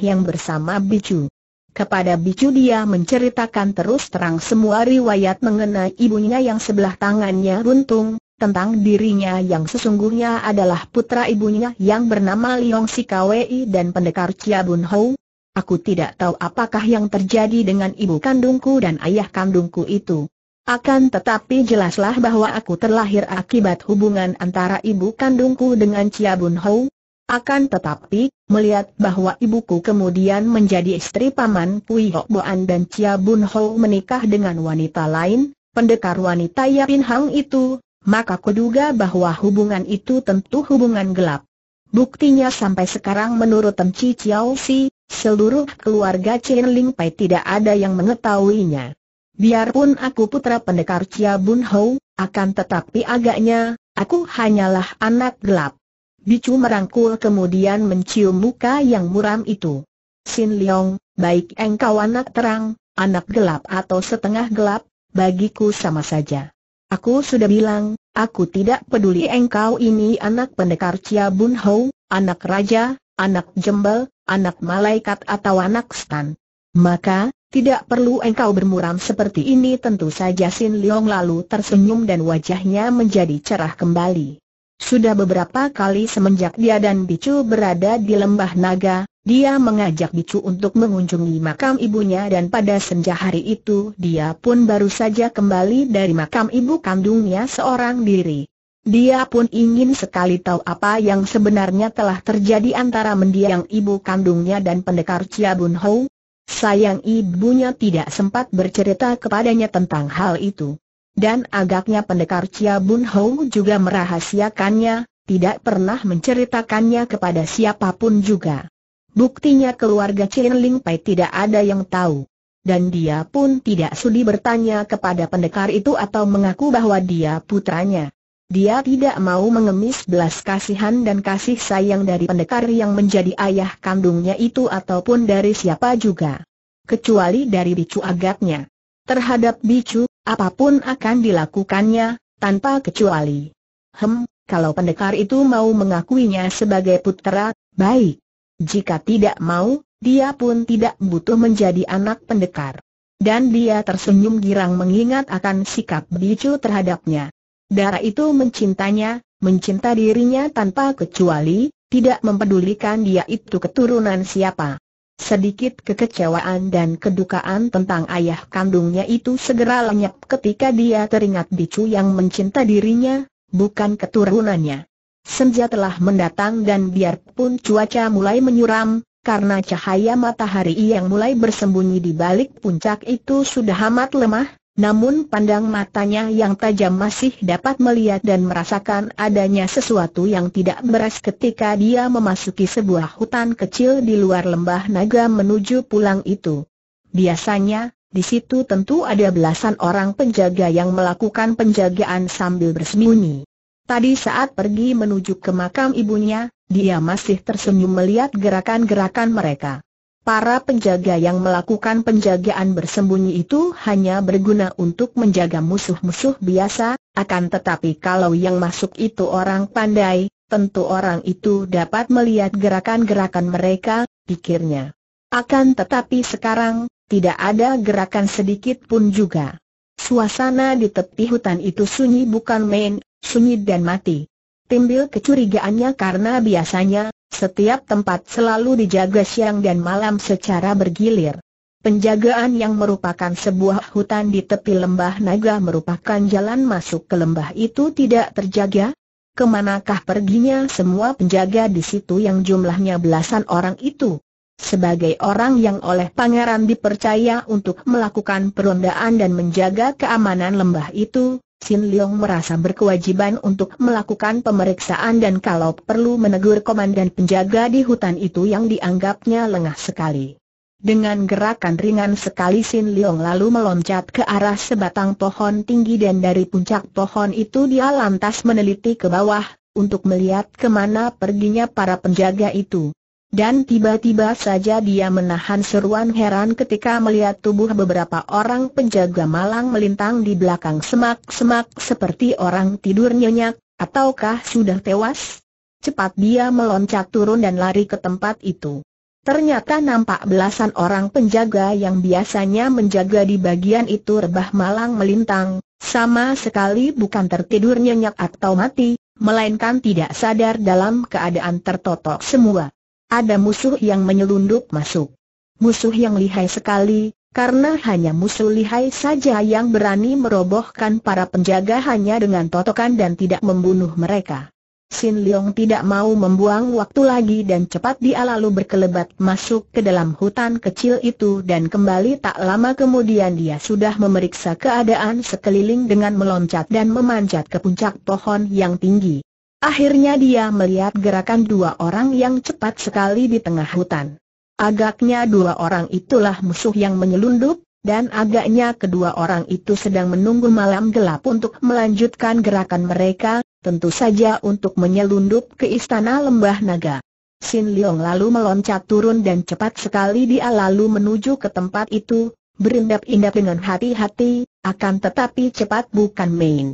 yang bersama Bicu. Kepada Bicu dia menceritakan terus terang semua riwayat mengenai ibunya yang sebelah tangannya runtung, tentang dirinya yang sesungguhnya adalah putra ibunya yang bernama Liong Sikawei dan pendekar Chia Bun Hou. Aku tidak tahu apakah yang terjadi dengan ibu kandungku dan ayah kandungku itu. Akan tetapi jelaslah bahwa aku terlahir akibat hubungan antara ibu kandungku dengan Chia Bun Ho. Akan tetapi, melihat bahwa ibuku kemudian menjadi istri paman Kui Hok Boan dan Chia Bun Ho menikah dengan wanita lain, pendekar wanita Yapin Hang itu, maka kuduga bahwa hubungan itu tentu hubungan gelap. Buktinya sampai sekarang menurut Temci Chiao Si, seluruh keluarga Chin Ling Pai tidak ada yang mengetahuinya. Biarpun aku putra pendekar Cia Bun Hou, akan tetapi agaknya, aku hanyalah anak gelap. Bicu merangkul kemudian mencium muka yang muram itu. Sin Leong, baik engkau anak terang, anak gelap atau setengah gelap, bagiku sama saja. Aku sudah bilang, aku tidak peduli engkau ini anak pendekar Cia Bun Hou, anak raja, anak jembel, anak malaikat atau anak stan. Maka, tidak perlu engkau bermuram seperti ini tentu saja Sin Leong lalu tersenyum dan wajahnya menjadi cerah kembali. Sudah beberapa kali semenjak dia dan Bicu berada di Lembah Naga, dia mengajak Bicu untuk mengunjungi makam ibunya dan pada senja hari itu dia pun baru saja kembali dari makam ibu kandungnya seorang diri. Dia pun ingin sekali tahu apa yang sebenarnya telah terjadi antara mendiang ibu kandungnya dan pendekar Chia Bun Hou, Sayang ibunya tidak sempat bercerita kepadanya tentang hal itu. Dan agaknya pendekar Chia Bun Hou juga merahasiakannya, tidak pernah menceritakannya kepada siapapun juga. Buktinya keluarga Chen Ling Pai tidak ada yang tahu. Dan dia pun tidak sudi bertanya kepada pendekar itu atau mengaku bahwa dia putranya. Dia tidak mau mengemis belas kasihan dan kasih sayang dari pendekar yang menjadi ayah kandungnya itu ataupun dari siapa juga. Kecuali dari bicu agaknya. Terhadap bicu, apapun akan dilakukannya, tanpa kecuali. Hem, kalau pendekar itu mau mengakuinya sebagai putera, baik. Jika tidak mau, dia pun tidak butuh menjadi anak pendekar. Dan dia tersenyum girang mengingat akan sikap bicu terhadapnya. Darah itu mencintanya, mencinta dirinya tanpa kecuali, tidak mempedulikan dia itu keturunan siapa. Sedikit kekecewaan dan kedukaan tentang ayah kandungnya itu segera lenyap ketika dia teringat bicu yang mencinta dirinya, bukan keturunannya. Senja telah mendatang dan biarpun cuaca mulai menyuram, karena cahaya matahari yang mulai bersembunyi di balik puncak itu sudah amat lemah, namun pandang matanya yang tajam masih dapat melihat dan merasakan adanya sesuatu yang tidak beres ketika dia memasuki sebuah hutan kecil di luar lembah naga menuju pulang itu. Biasanya, di situ tentu ada belasan orang penjaga yang melakukan penjagaan sambil bersembunyi. Tadi saat pergi menuju ke makam ibunya, dia masih tersenyum melihat gerakan-gerakan mereka. Para penjaga yang melakukan penjagaan bersembunyi itu hanya berguna untuk menjaga musuh-musuh biasa, akan tetapi kalau yang masuk itu orang pandai, tentu orang itu dapat melihat gerakan-gerakan mereka, pikirnya. Akan tetapi sekarang, tidak ada gerakan sedikit pun juga. Suasana di tepi hutan itu sunyi bukan main, sunyi dan mati. Timbil kecurigaannya karena biasanya, setiap tempat selalu dijaga siang dan malam secara bergilir. Penjagaan yang merupakan sebuah hutan di tepi lembah naga merupakan jalan masuk ke lembah itu tidak terjaga. Kemanakah perginya semua penjaga di situ yang jumlahnya belasan orang itu? Sebagai orang yang oleh pangeran dipercaya untuk melakukan perondaan dan menjaga keamanan lembah itu, Sin Leong merasa berkewajiban untuk melakukan pemeriksaan dan kalau perlu menegur komandan penjaga di hutan itu yang dianggapnya lengah sekali. Dengan gerakan ringan sekali Sin Leong lalu meloncat ke arah sebatang pohon tinggi dan dari puncak pohon itu dia lantas meneliti ke bawah, untuk melihat kemana perginya para penjaga itu. Dan tiba-tiba saja dia menahan seruan heran ketika melihat tubuh beberapa orang penjaga malang melintang di belakang semak-semak seperti orang tidur nyenyak, ataukah sudah tewas? Cepat dia meloncat turun dan lari ke tempat itu. Ternyata nampak belasan orang penjaga yang biasanya menjaga di bagian itu rebah malang melintang, sama sekali bukan tertidur nyenyak atau mati, melainkan tidak sadar dalam keadaan tertotok semua ada musuh yang menyelundup masuk. Musuh yang lihai sekali, karena hanya musuh lihai saja yang berani merobohkan para penjaga hanya dengan totokan dan tidak membunuh mereka. Sin Leong tidak mau membuang waktu lagi dan cepat dia lalu berkelebat masuk ke dalam hutan kecil itu dan kembali tak lama kemudian dia sudah memeriksa keadaan sekeliling dengan meloncat dan memanjat ke puncak pohon yang tinggi. Akhirnya dia melihat gerakan dua orang yang cepat sekali di tengah hutan. Agaknya dua orang itulah musuh yang menyelundup, dan agaknya kedua orang itu sedang menunggu malam gelap untuk melanjutkan gerakan mereka, tentu saja untuk menyelundup ke istana lembah naga. Sin Leong lalu meloncat turun dan cepat sekali dia lalu menuju ke tempat itu, berindap-indap dengan hati-hati, akan tetapi cepat bukan main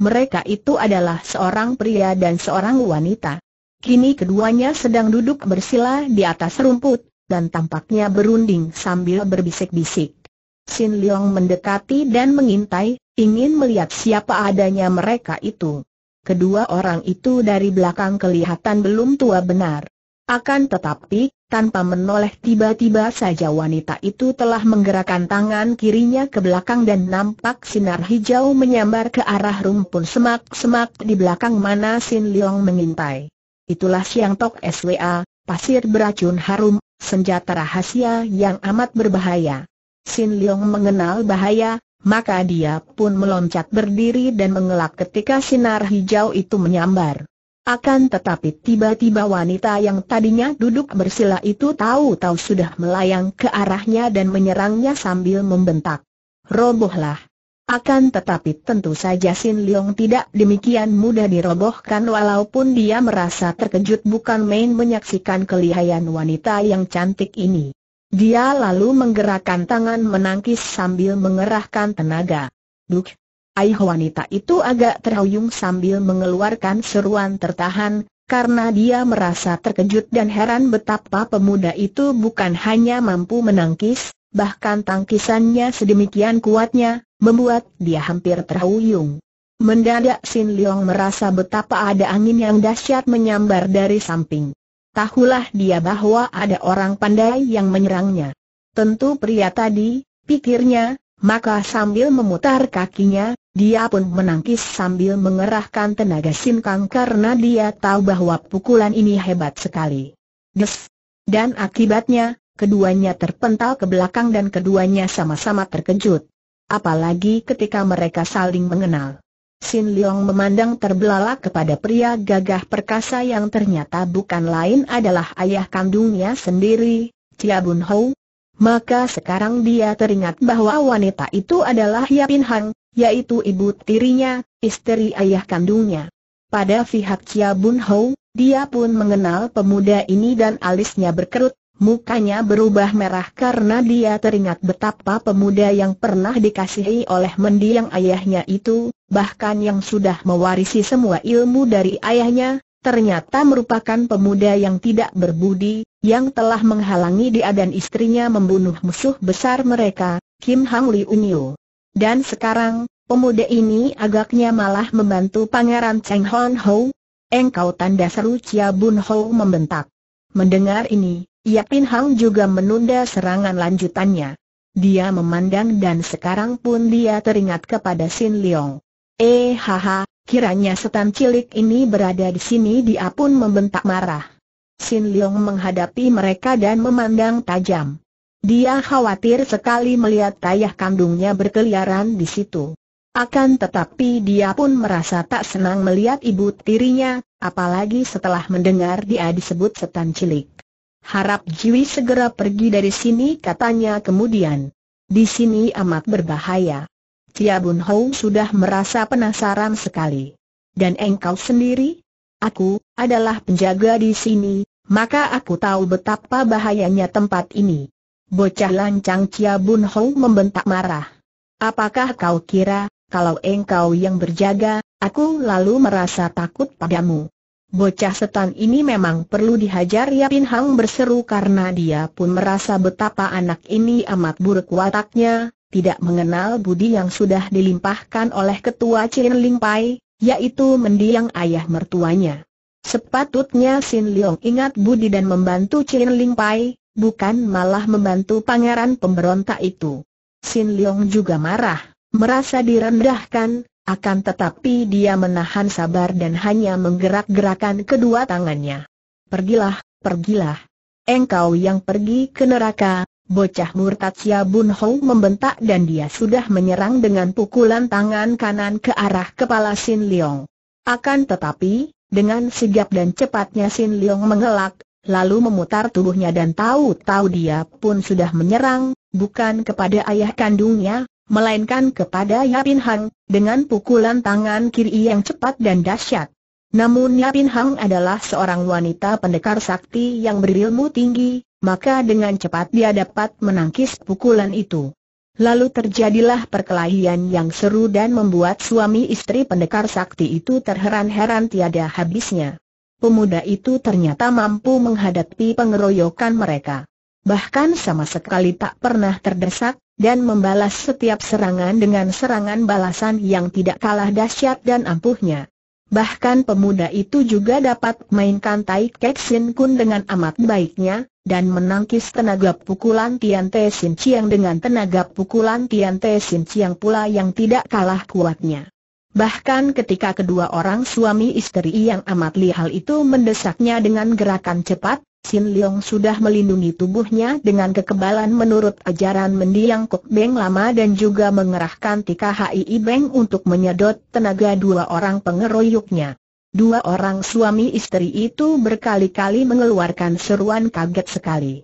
mereka itu adalah seorang pria dan seorang wanita. Kini keduanya sedang duduk bersila di atas rumput, dan tampaknya berunding sambil berbisik-bisik. Sin Leong mendekati dan mengintai, ingin melihat siapa adanya mereka itu. Kedua orang itu dari belakang kelihatan belum tua benar. Akan tetapi, tanpa menoleh tiba-tiba saja wanita itu telah menggerakkan tangan kirinya ke belakang dan nampak sinar hijau menyambar ke arah rumpun semak-semak di belakang mana Sin Leong mengintai. Itulah Siang Tok SWA, pasir beracun harum, senjata rahasia yang amat berbahaya. Sin Leong mengenal bahaya, maka dia pun meloncat berdiri dan mengelak ketika sinar hijau itu menyambar. Akan tetapi tiba-tiba wanita yang tadinya duduk bersila itu tahu-tahu sudah melayang ke arahnya dan menyerangnya sambil membentak. Robohlah. Akan tetapi tentu saja Sin Leong tidak demikian mudah dirobohkan walaupun dia merasa terkejut bukan main menyaksikan kelihayan wanita yang cantik ini. Dia lalu menggerakkan tangan menangkis sambil mengerahkan tenaga. Duk, Aih wanita itu agak terhuyung sambil mengeluarkan seruan tertahan, karena dia merasa terkejut dan heran betapa pemuda itu bukan hanya mampu menangkis, bahkan tangkisannya sedemikian kuatnya, membuat dia hampir terhuyung. Mendadak Sin Leong merasa betapa ada angin yang dahsyat menyambar dari samping. Tahulah dia bahwa ada orang pandai yang menyerangnya. Tentu pria tadi, pikirnya, maka sambil memutar kakinya, dia pun menangkis sambil mengerahkan tenaga sinkang karena dia tahu bahwa pukulan ini hebat sekali. Des! Dan akibatnya, keduanya terpental ke belakang dan keduanya sama-sama terkejut. Apalagi ketika mereka saling mengenal. Sin Leong memandang terbelalak kepada pria gagah perkasa yang ternyata bukan lain adalah ayah kandungnya sendiri, Chia Bun Ho. Maka sekarang dia teringat bahwa wanita itu adalah Yapin Hang, yaitu ibu tirinya, istri ayah kandungnya. Pada pihak Chia Bun Ho, dia pun mengenal pemuda ini dan alisnya berkerut, Mukanya berubah merah karena dia teringat betapa pemuda yang pernah dikasihi oleh mendiang ayahnya itu, bahkan yang sudah mewarisi semua ilmu dari ayahnya, ternyata merupakan pemuda yang tidak berbudi, yang telah menghalangi dia dan istrinya membunuh musuh besar mereka, Kim Hang Li Unyu. Dan sekarang, pemuda ini agaknya malah membantu Pangeran Cheng Hon Ho. Engkau tanda seru Chia Bun Ho membentak. Mendengar ini, Ia Pin Hang juga menunda serangan lanjutannya. Dia memandang dan sekarang pun dia teringat kepada Sin Leong. Eh haha, kiranya setan cilik ini berada di sini dia pun membentak marah. Sin Leong menghadapi mereka dan memandang tajam. Dia khawatir sekali melihat ayah kandungnya berkeliaran di situ. Akan tetapi dia pun merasa tak senang melihat ibu tirinya, apalagi setelah mendengar dia disebut setan cilik. Harap Jiwi segera pergi dari sini katanya kemudian. Di sini amat berbahaya. Cia Bun Hou sudah merasa penasaran sekali. Dan engkau sendiri? Aku, adalah penjaga di sini, maka aku tahu betapa bahayanya tempat ini. Bocah lancang Chia Bun Ho membentak marah. Apakah kau kira, kalau engkau yang berjaga, aku lalu merasa takut padamu? Bocah setan ini memang perlu dihajar ya Pin Hang berseru karena dia pun merasa betapa anak ini amat buruk wataknya, tidak mengenal budi yang sudah dilimpahkan oleh ketua Chin Ling Pai, yaitu mendiang ayah mertuanya. Sepatutnya Sin Leong ingat budi dan membantu Chin Ling Pai, bukan malah membantu pangeran pemberontak itu. Sin Leong juga marah, merasa direndahkan, akan tetapi dia menahan sabar dan hanya menggerak-gerakan kedua tangannya. Pergilah, pergilah. Engkau yang pergi ke neraka, bocah murtad Sia Bun Hou membentak dan dia sudah menyerang dengan pukulan tangan kanan ke arah kepala Sin Leong. Akan tetapi, dengan sigap dan cepatnya Sin Leong mengelak, lalu memutar tubuhnya dan tahu-tahu dia pun sudah menyerang, bukan kepada ayah kandungnya, melainkan kepada Yapin Hang, dengan pukulan tangan kiri yang cepat dan dahsyat. Namun Yapin Hang adalah seorang wanita pendekar sakti yang berilmu tinggi, maka dengan cepat dia dapat menangkis pukulan itu. Lalu terjadilah perkelahian yang seru dan membuat suami istri pendekar sakti itu terheran-heran tiada habisnya pemuda itu ternyata mampu menghadapi pengeroyokan mereka. Bahkan sama sekali tak pernah terdesak, dan membalas setiap serangan dengan serangan balasan yang tidak kalah dahsyat dan ampuhnya. Bahkan pemuda itu juga dapat mainkan Tai Kek Sin Kun dengan amat baiknya, dan menangkis tenaga pukulan Tian Te Sin Chiang dengan tenaga pukulan Tian Te Sin Chiang pula yang tidak kalah kuatnya. Bahkan ketika kedua orang suami istri yang amat lihal itu mendesaknya dengan gerakan cepat, Sin Liang sudah melindungi tubuhnya dengan kekebalan menurut ajaran mendiang Kok Beng lama dan juga mengerahkan Tika HII Beng untuk menyedot tenaga dua orang pengeroyoknya. Dua orang suami istri itu berkali-kali mengeluarkan seruan kaget sekali.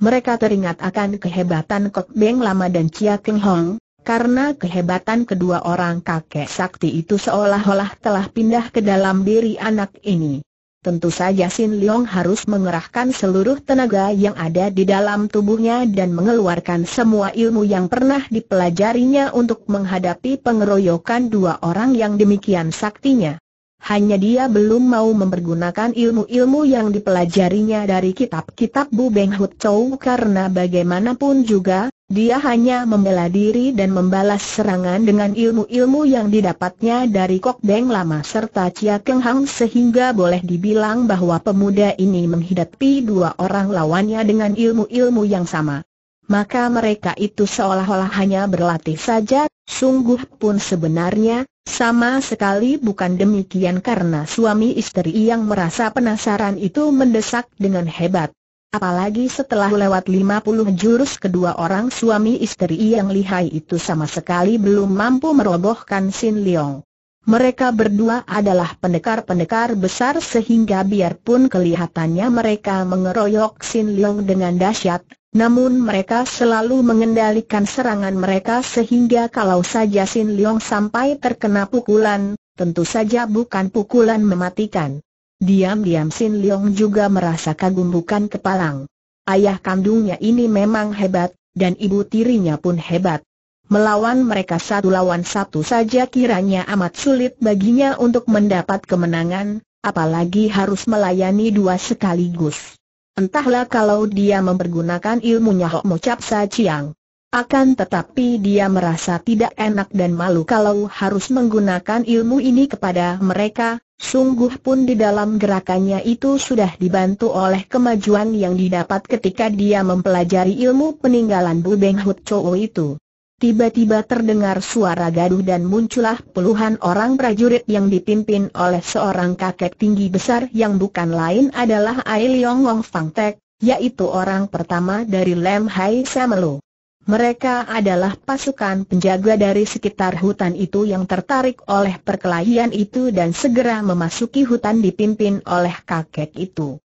Mereka teringat akan kehebatan Kok Beng lama dan Chia Keng Hong, karena kehebatan kedua orang kakek sakti itu seolah-olah telah pindah ke dalam diri anak ini. Tentu saja Sin Leong harus mengerahkan seluruh tenaga yang ada di dalam tubuhnya dan mengeluarkan semua ilmu yang pernah dipelajarinya untuk menghadapi pengeroyokan dua orang yang demikian saktinya. Hanya dia belum mau mempergunakan ilmu-ilmu yang dipelajarinya dari kitab-kitab Bu Beng Hut Chou karena bagaimanapun juga, dia hanya membela diri dan membalas serangan dengan ilmu-ilmu yang didapatnya dari Kok Beng Lama serta Chia Keng Hang sehingga boleh dibilang bahwa pemuda ini menghadapi dua orang lawannya dengan ilmu-ilmu yang sama. Maka mereka itu seolah-olah hanya berlatih saja, sungguh pun sebenarnya, sama sekali bukan demikian karena suami istri yang merasa penasaran itu mendesak dengan hebat. Apalagi setelah lewat 50 jurus kedua orang suami istri yang lihai itu sama sekali belum mampu merobohkan Sin Leong. Mereka berdua adalah pendekar-pendekar besar sehingga biarpun kelihatannya mereka mengeroyok Sin Leong dengan dahsyat, namun mereka selalu mengendalikan serangan mereka sehingga kalau saja Sin Leong sampai terkena pukulan, tentu saja bukan pukulan mematikan. Diam-diam Sin Leong juga merasa kagum bukan kepalang. Ayah kandungnya ini memang hebat, dan ibu tirinya pun hebat. Melawan mereka satu lawan satu saja kiranya amat sulit baginya untuk mendapat kemenangan, apalagi harus melayani dua sekaligus. Entahlah kalau dia mempergunakan ilmunya Hok Mo Cap Sa Chiang. Akan tetapi dia merasa tidak enak dan malu kalau harus menggunakan ilmu ini kepada mereka, Sungguh pun di dalam gerakannya itu sudah dibantu oleh kemajuan yang didapat ketika dia mempelajari ilmu peninggalan Bu Beng Hut Chou itu. Tiba-tiba terdengar suara gaduh dan muncullah puluhan orang prajurit yang dipimpin oleh seorang kakek tinggi besar yang bukan lain adalah Ai Liong Wong Fang Tek, yaitu orang pertama dari Lem Hai Samelo. Mereka adalah pasukan penjaga dari sekitar hutan itu yang tertarik oleh perkelahian itu dan segera memasuki hutan dipimpin oleh kakek itu.